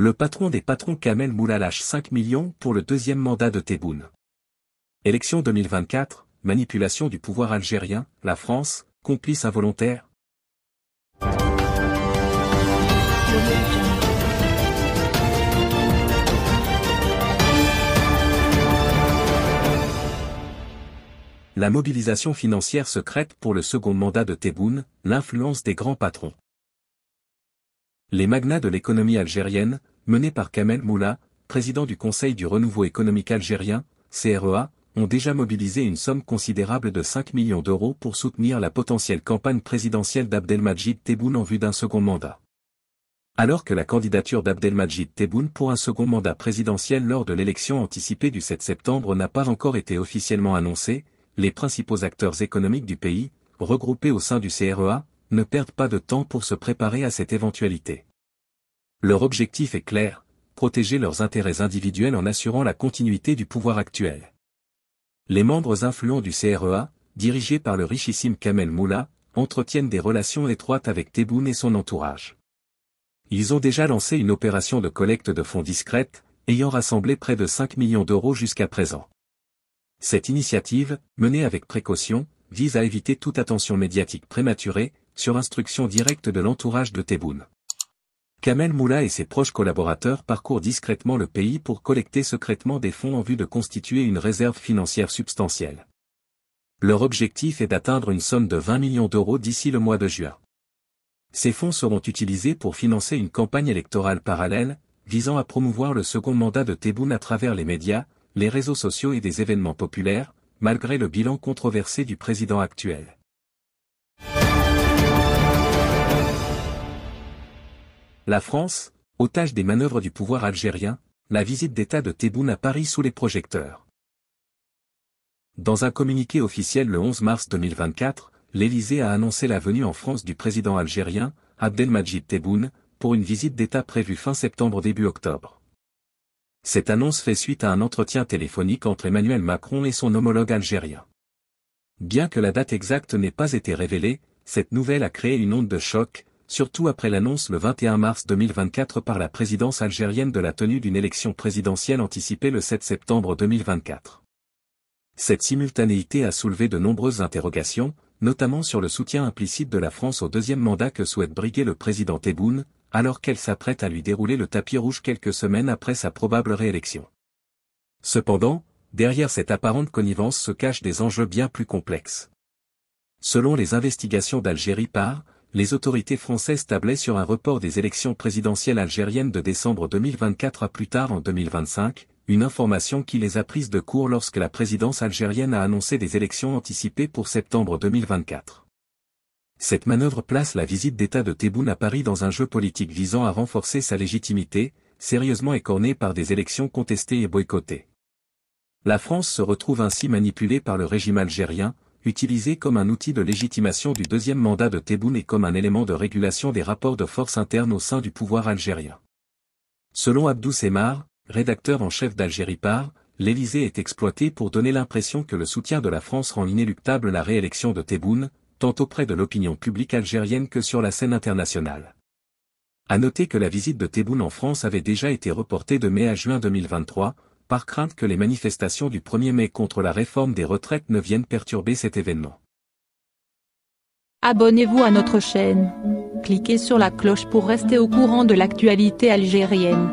Le patron des patrons Kamel Moula lâche 5 millions pour le deuxième mandat de Tebboune. Élection 2024, manipulation du pouvoir algérien, la France, complice involontaire La mobilisation financière secrète pour le second mandat de Tebboune, l'influence des grands patrons. Les magnats de l'économie algérienne, menés par Kamel Moula, président du Conseil du renouveau économique algérien, CREA, ont déjà mobilisé une somme considérable de 5 millions d'euros pour soutenir la potentielle campagne présidentielle d'Abdelmajid Tebboune en vue d'un second mandat. Alors que la candidature d'Abdelmajid Tebboune pour un second mandat présidentiel lors de l'élection anticipée du 7 septembre n'a pas encore été officiellement annoncée, les principaux acteurs économiques du pays, regroupés au sein du CREA, ne perdent pas de temps pour se préparer à cette éventualité. Leur objectif est clair, protéger leurs intérêts individuels en assurant la continuité du pouvoir actuel. Les membres influents du CREA, dirigés par le richissime Kamel Moula, entretiennent des relations étroites avec Tebboune et son entourage. Ils ont déjà lancé une opération de collecte de fonds discrète, ayant rassemblé près de 5 millions d'euros jusqu'à présent. Cette initiative, menée avec précaution, vise à éviter toute attention médiatique prématurée, sur instruction directe de l'entourage de Tebboune. Kamel Moula et ses proches collaborateurs parcourent discrètement le pays pour collecter secrètement des fonds en vue de constituer une réserve financière substantielle. Leur objectif est d'atteindre une somme de 20 millions d'euros d'ici le mois de juin. Ces fonds seront utilisés pour financer une campagne électorale parallèle, visant à promouvoir le second mandat de Tebboune à travers les médias, les réseaux sociaux et des événements populaires, malgré le bilan controversé du président actuel. La France, otage des manœuvres du pouvoir algérien, la visite d'État de Tebboune à Paris sous les projecteurs. Dans un communiqué officiel le 11 mars 2024, l'Élysée a annoncé la venue en France du président algérien, Abdelmajid Tebboune, pour une visite d'État prévue fin septembre-début octobre. Cette annonce fait suite à un entretien téléphonique entre Emmanuel Macron et son homologue algérien. Bien que la date exacte n'ait pas été révélée, cette nouvelle a créé une onde de choc, surtout après l'annonce le 21 mars 2024 par la présidence algérienne de la tenue d'une élection présidentielle anticipée le 7 septembre 2024. Cette simultanéité a soulevé de nombreuses interrogations, notamment sur le soutien implicite de la France au deuxième mandat que souhaite briguer le président Tebboune, alors qu'elle s'apprête à lui dérouler le tapis rouge quelques semaines après sa probable réélection. Cependant, derrière cette apparente connivence se cachent des enjeux bien plus complexes. Selon les investigations d'Algérie par, les autorités françaises tablaient sur un report des élections présidentielles algériennes de décembre 2024 à plus tard en 2025, une information qui les a prises de court lorsque la présidence algérienne a annoncé des élections anticipées pour septembre 2024. Cette manœuvre place la visite d'État de Tebboune à Paris dans un jeu politique visant à renforcer sa légitimité, sérieusement écornée par des élections contestées et boycottées. La France se retrouve ainsi manipulée par le régime algérien, utilisé comme un outil de légitimation du deuxième mandat de Tebboune et comme un élément de régulation des rapports de force internes au sein du pouvoir algérien. Selon Abdou Semar, rédacteur en chef d'Algérie par, l'Élysée est exploité pour donner l'impression que le soutien de la France rend inéluctable la réélection de Tebboune, tant auprès de l'opinion publique algérienne que sur la scène internationale. À noter que la visite de Tebboune en France avait déjà été reportée de mai à juin 2023, par crainte que les manifestations du 1er mai contre la réforme des retraites ne viennent perturber cet événement. Abonnez-vous à notre chaîne. Cliquez sur la cloche pour rester au courant de l'actualité algérienne.